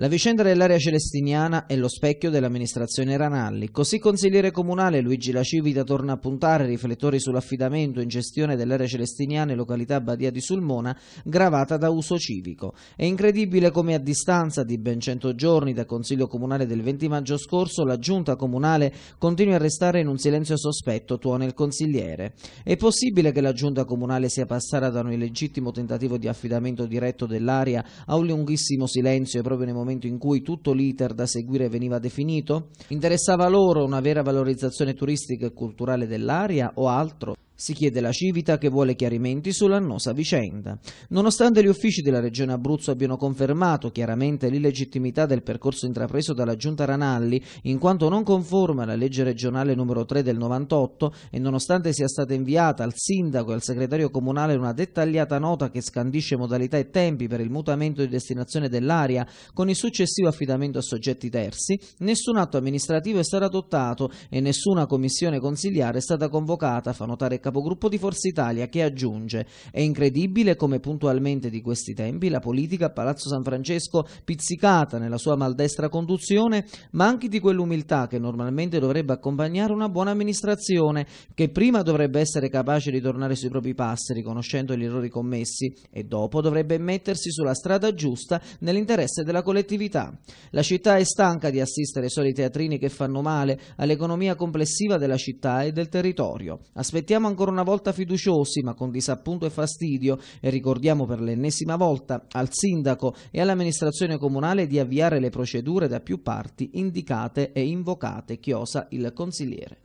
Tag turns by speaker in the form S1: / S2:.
S1: La vicenda dell'area celestiniana è lo specchio dell'amministrazione Ranalli. Così consigliere comunale Luigi Lacivita torna a puntare riflettori sull'affidamento in gestione dell'area celestiniana e località Badia di Sulmona, gravata da uso civico. È incredibile come a distanza di ben 100 giorni dal Consiglio Comunale del 20 maggio scorso la Giunta Comunale continui a restare in un silenzio sospetto, tuona il consigliere. È possibile che la Giunta Comunale sia passata da un illegittimo tentativo di affidamento diretto dell'area a un lunghissimo silenzio proprio nei momenti momento in cui tutto l'iter da seguire veniva definito? Interessava loro una vera valorizzazione turistica e culturale dell'area o altro? Si chiede la Civita che vuole chiarimenti sull'annosa vicenda. Nonostante gli uffici della Regione Abruzzo abbiano confermato chiaramente l'illegittimità del percorso intrapreso dalla Giunta Ranalli, in quanto non conforme alla legge regionale numero 3 del 98 e nonostante sia stata inviata al sindaco e al segretario comunale una dettagliata nota che scandisce modalità e tempi per il mutamento di destinazione dell'area con il successivo affidamento a soggetti terzi, nessun atto amministrativo è stato adottato e nessuna commissione consigliare è stata convocata, fa notare capogruppo di Forza Italia, che aggiunge «È incredibile come puntualmente di questi tempi la politica a Palazzo San Francesco, pizzicata nella sua maldestra conduzione, manchi di quell'umiltà che normalmente dovrebbe accompagnare una buona amministrazione, che prima dovrebbe essere capace di tornare sui propri passi, riconoscendo gli errori commessi, e dopo dovrebbe mettersi sulla strada giusta nell'interesse della collettività. La città è stanca di assistere solo ai teatrini che fanno male all'economia complessiva della città e del territorio. Aspettiamo ancora ancora una volta fiduciosi ma con disappunto e fastidio e ricordiamo per l'ennesima volta al sindaco e all'amministrazione comunale di avviare le procedure da più parti indicate e invocate, chiosa il consigliere.